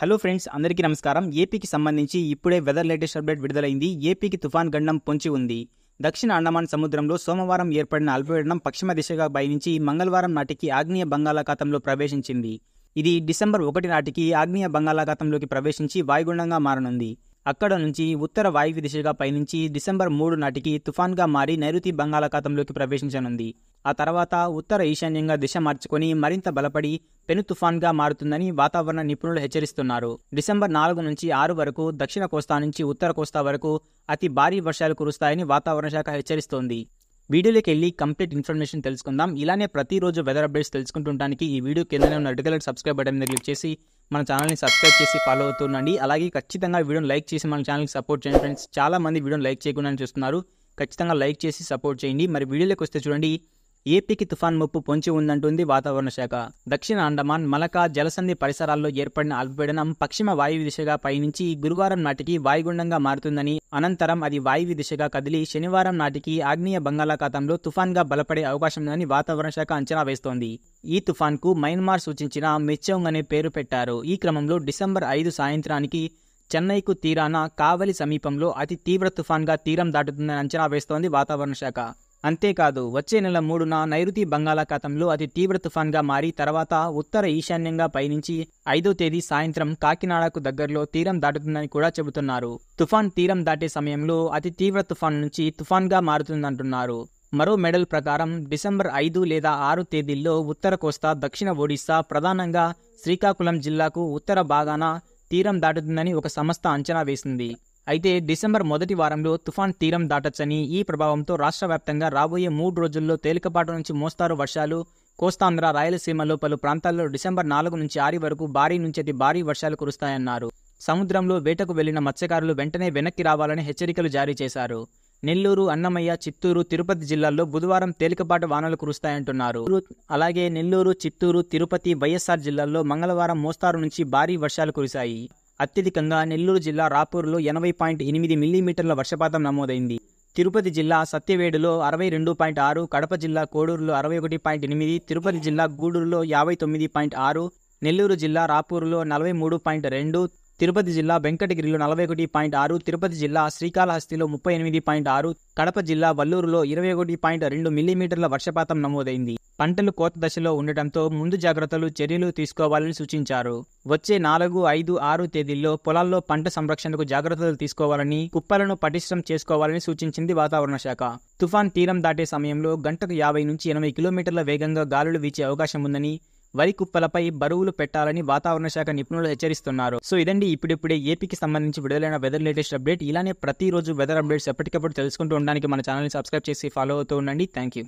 hello friends అందరికీ నమస్కారం ఏపీకి సంబంధించి ఇప్పుడే వెదర్ లేటెస్ట్ అప్డేట్ విడుదలైంది ఏపీకి తుఫాన్ గండం పొంచి ఉంది దక్షిణ అండమాన్ సముద్రంలో సోమవారం ఏర్పడిన అల్పపీడనం పశ్చిమ దిశగా పయనించి మంగళవారం నాటికి ఆగ్నేయ బంగాళాఖాతంలో ప్రవేశించింది ఇది డిసెంబర్ ఒకటి నాటికి ఆగ్నేయ బంగాళాఖాతంలోకి ప్రవేశించి వాయుగుండంగా మారనుంది అక్కడ నుంచి ఉత్తర వాయువ్య దిశగా పయనించి డిసెంబర్ మూడు నాటికి తుఫాన్గా మారి నైరుతి బంగాళాఖాతంలోకి ప్రవేశించనుంది ఆ తర్వాత ఉత్తర ఈశాన్యంగా దిశ మార్చుకొని మరింత బలపడి పెను తుఫాన్గా మారుతుందని వాతావరణ నిపుణులు హెచ్చరిస్తున్నారు డిసెంబర్ నాలుగు నుంచి ఆరు వరకు దక్షిణ కోస్తా నుంచి ఉత్తర కోస్తా వరకు అతి భారీ వర్షాలు కురుస్తాయని వాతావరణ శాఖ హెచ్చరిస్తోంది వీడియోలోకి వెళ్ళి కంప్లీట్ ఇన్ఫర్మేషన్ తెలుసుకుందాం ఇలానే ప్రతిరోజు వెదర్ అప్డేట్స్ తెలుసుకుంటుండడానికి ఈ వీడియో కిందనే ఉన్న రెడ్ కలర్ సబ్స్క్రైబ్ బటన్ మీద క్లిక్ చేసి మన ఛానల్ని సబ్స్క్రైబ్ చేసి ఫాలో అవుతుండండి అలాగే ఖచ్చితంగా వీడియోని లైక్ చేసి మన ఛానల్కి సపోర్ట్ చేయండి ఫ్రెండ్స్ చాలా మంది వీడియోని లైక్ చేయకుండా చూస్తున్నారు ఖచ్చితంగా లైక్ చేసి సపోర్ట్ చేయండి మరి వీడియోలోకి వస్తే చూడండి ఏపీకి తుఫాన్ ముప్పు పొంచి ఉందంటుంది వాతావరణ శాఖ దక్షిణ అండమాన్ మలకా జలసంధి పరిసరాల్లో ఏర్పడిన అల్పపీడనం పశ్చిమ వాయువ్య దిశగా పయనించి గురువారం నాటికి వాయుగుండంగా మారుతుందని అనంతరం అది వాయువ్య దిశగా కదిలి శనివారం నాటికి ఆగ్నేయ బంగాళాఖాతంలో తుఫాన్గా బలపడే అవకాశం ఉందని వాతావరణ శాఖ అంచనా వేస్తోంది ఈ తుఫాన్కు మయన్మార్ సూచించిన మిచ్చోంగ్ అనే పేరు పెట్టారు ఈ క్రమంలో డిసెంబర్ ఐదు సాయంత్రానికి చెన్నైకు తీరాన కావలి సమీపంలో అతి తీవ్ర తుఫాన్గా తీరం దాటుతుందని అంచనా వేస్తోంది వాతావరణ శాఖ అంతేకాదు వచ్చే నెల మూడున నైరుతి బంగాళాఖాతంలో అతి తీవ్ర తుఫాన్గా మారి తర్వాత ఉత్తర ఈశాన్యంగా పయనించి ఐదో తేదీ సాయంత్రం కాకినాడకు దగ్గరలో తీరం దాటుతుందని కూడా చెబుతున్నారు తుఫాన్ తీరం దాటే సమయంలో అతి తీవ్ర తుఫాన్ నుంచి తుఫాన్గా మారుతుందంటున్నారు మరో మెడల్ ప్రకారం డిసెంబర్ ఐదు లేదా ఆరు తేదీల్లో ఉత్తర కోస్తా దక్షిణ ఒడిశా ప్రధానంగా శ్రీకాకుళం జిల్లాకు ఉత్తర భాగాన తీరం దాటుతుందని ఒక సంస్థ అంచనా వేసింది అయితే డిసెంబర్ మొదటి వారంలో తుఫాన్ తీరం దాటచ్చని ఈ ప్రభావంతో రాష్ట్ర వ్యాప్తంగా రాబోయే మూడు రోజుల్లో తేలికపాటు నుంచి మోస్తారు వర్షాలు కోస్తాంధ్ర రాయలసీమలో పలు ప్రాంతాల్లో డిసెంబర్ నాలుగు నుంచి ఆరు వరకు భారీ నుంచి అతి భారీ వర్షాలు కురుస్తాయన్నారు సముద్రంలో వేటకు వెళ్లిన మత్స్యకారులు వెంటనే వెనక్కి రావాలని హెచ్చరికలు జారీ చేశారు నెల్లూరు అన్నమయ్య చిత్తూరు తిరుపతి జిల్లాల్లో బుధవారం తేలికపాటు వానలు కురుస్తాయంటున్నారు అలాగే నెల్లూరు చిత్తూరు తిరుపతి వైఎస్ఆర్ జిల్లాల్లో మంగళవారం మోస్తారు నుంచి భారీ వర్షాలు కురిశాయి అత్యధికంగా నెల్లూరు జిల్లా రాపూర్లో ఎనభై పాయింట్ ఎనిమిది మిల్లీమీటర్ల వర్షపాతం నమోదైంది తిరుపతి జిల్లా సత్యవేడులో అరవై రెండు పాయింట్ ఆరు కడప జిల్లా కోడూరులో అరవై ఒకటి పాయింట్ ఎనిమిది తిరుపతి జిల్లా గూడూరులో యాభై తొమ్మిది పాయింట్ ఆరు నెల్లూరు జిల్లా రాపూర్లో నలభై మూడు పాయింట్ రెండు తిరుపతి జిల్లా వెంకటగిరిలో నలభై ఒకటి పాయింట్ ఆరు తిరుపతి జిల్లా శ్రీకాళహస్తిలో ముప్పై ఎనిమిది పాయింట్ ఆరు కడప జిల్లా వల్లూరులో ఇరవై ఒకటి పాయింట్ రెండు మిల్లీమీటర్ల వర్షపాతం నమోదైంది పంటలు కోత దశలో ఉండటంతో ముందు జాగ్రత్తలు చర్యలు తీసుకోవాలని సూచించారు వచ్చే నాలుగు ఐదు ఆరు తేదీల్లో పొలాల్లో పంట సంరక్షణకు జాగ్రత్తలు తీసుకోవాలని కుప్పలను పటిష్టం చేసుకోవాలని సూచించింది వాతావరణ శాఖ తుఫాన్ తీరం దాటే సమయంలో గంటకు యాభై నుంచి ఎనభై కిలోమీటర్ల వేగంగా గాలులు వీచే అవకాశం ఉందని వరి కుప్పలపై బరువులు పెట్టాలని వాతావరణ శాఖ నిపుణులు హెచ్చరిస్తున్నారు సో ఇదండి ఇప్పుడిప్పుడే ఏపీకి సంబంధించి విడుదలైన వెదర్ లేటెస్ట్ అప్డేట్ ఇలానే ప్రతిరోజు వెదర్ అప్డేట్స్ ఎప్పటికప్పుడు తెలుసుకుంటూ ఉండడానికి మన ఛానల్ని సబ్స్క్రైబ్ చేసి ఫాలో అవుతూ ఉండండి థ్యాంక్ యూ